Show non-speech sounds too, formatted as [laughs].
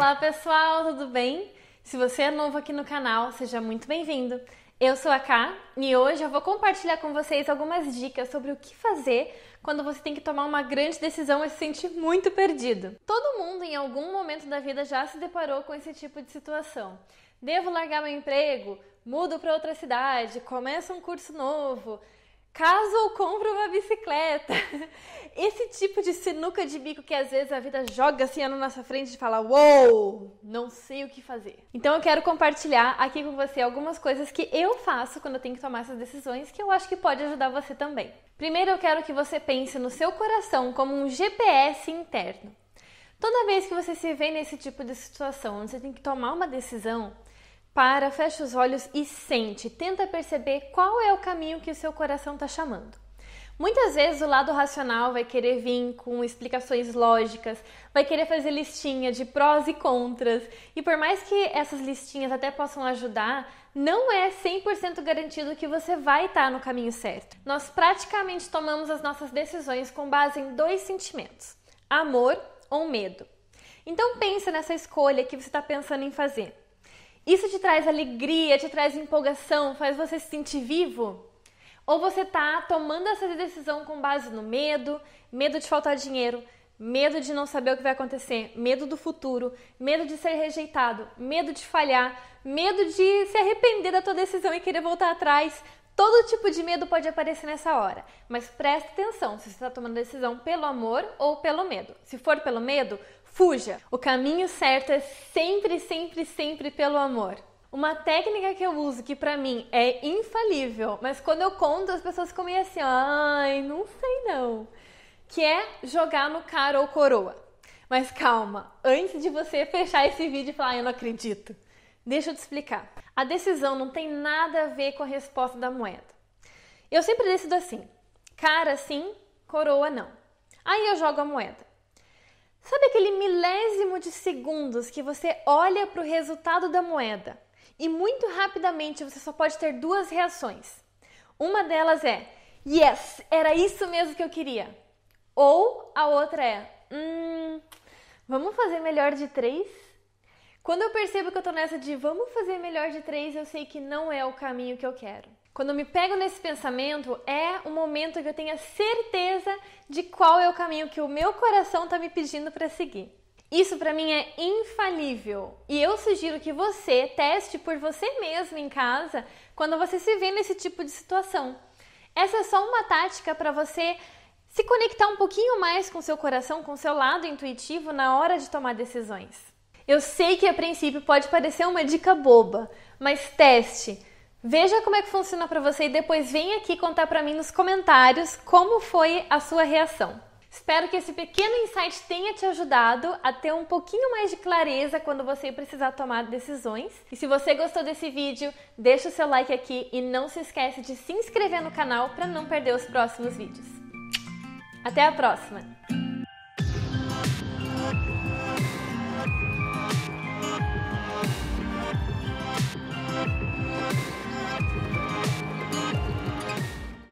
Olá, pessoal, tudo bem? Se você é novo aqui no canal, seja muito bem-vindo. Eu sou a Ká e hoje eu vou compartilhar com vocês algumas dicas sobre o que fazer quando você tem que tomar uma grande decisão e se sente muito perdido. Todo mundo em algum momento da vida já se deparou com esse tipo de situação. Devo largar meu emprego? Mudo para outra cidade? Começo um curso novo? Caso eu compre uma bicicleta. [laughs] Esse tipo de sinuca de bico que às vezes a vida joga assim na nossa frente e fala: "Uou, não sei o que fazer". Então eu quero compartilhar aqui com você algumas coisas que eu faço quando eu tenho que tomar essas decisões que eu acho que pode ajudar você também. Primeiro eu quero que você pense no seu coração como um GPS interno. Toda vez que você se vê nesse tipo de situação, onde você tem que tomar uma decisão, para, fecha os olhos e sente, tenta perceber qual é o caminho que o seu coração está chamando. Muitas vezes o lado racional vai querer vir com explicações lógicas, vai querer fazer listinha de prós e contras, e por mais que essas listinhas até possam ajudar, não é 100% garantido que você vai estar tá no caminho certo. Nós praticamente tomamos as nossas decisões com base em dois sentimentos: amor ou medo. Então pensa nessa escolha que você está pensando em fazer. Isso te traz alegria, te traz empolgação, faz você se sentir vivo? Ou você tá tomando essa decisão com base no medo, medo de faltar dinheiro, medo de não saber o que vai acontecer, medo do futuro, medo de ser rejeitado, medo de falhar, medo de se arrepender da tua decisão e querer voltar atrás, Todo tipo de medo pode aparecer nessa hora, mas preste atenção se você está tomando decisão pelo amor ou pelo medo. Se for pelo medo, fuja! O caminho certo é sempre, sempre, sempre pelo amor. Uma técnica que eu uso que pra mim é infalível, mas quando eu conto as pessoas ficam meio assim, ai, não sei não, que é jogar no cara ou coroa. Mas calma, antes de você fechar esse vídeo e falar, eu não acredito. Deixa eu te explicar. A decisão não tem nada a ver com a resposta da moeda. Eu sempre decido assim: cara sim, coroa não. Aí eu jogo a moeda. Sabe aquele milésimo de segundos que você olha para o resultado da moeda e muito rapidamente você só pode ter duas reações. Uma delas é: "Yes, era isso mesmo que eu queria". Ou a outra é: "Hum, vamos fazer melhor de três?" Quando eu percebo que eu tô nessa de vamos fazer melhor de três, eu sei que não é o caminho que eu quero. Quando eu me pego nesse pensamento, é o momento que eu tenho a certeza de qual é o caminho que o meu coração tá me pedindo para seguir. Isso para mim é infalível e eu sugiro que você teste por você mesmo em casa quando você se vê nesse tipo de situação. Essa é só uma tática para você se conectar um pouquinho mais com seu coração, com seu lado intuitivo na hora de tomar decisões. Eu sei que a princípio pode parecer uma dica boba, mas teste. Veja como é que funciona para você e depois vem aqui contar para mim nos comentários como foi a sua reação. Espero que esse pequeno insight tenha te ajudado a ter um pouquinho mais de clareza quando você precisar tomar decisões. E se você gostou desse vídeo, deixa o seu like aqui e não se esquece de se inscrever no canal para não perder os próximos vídeos. Até a próxima!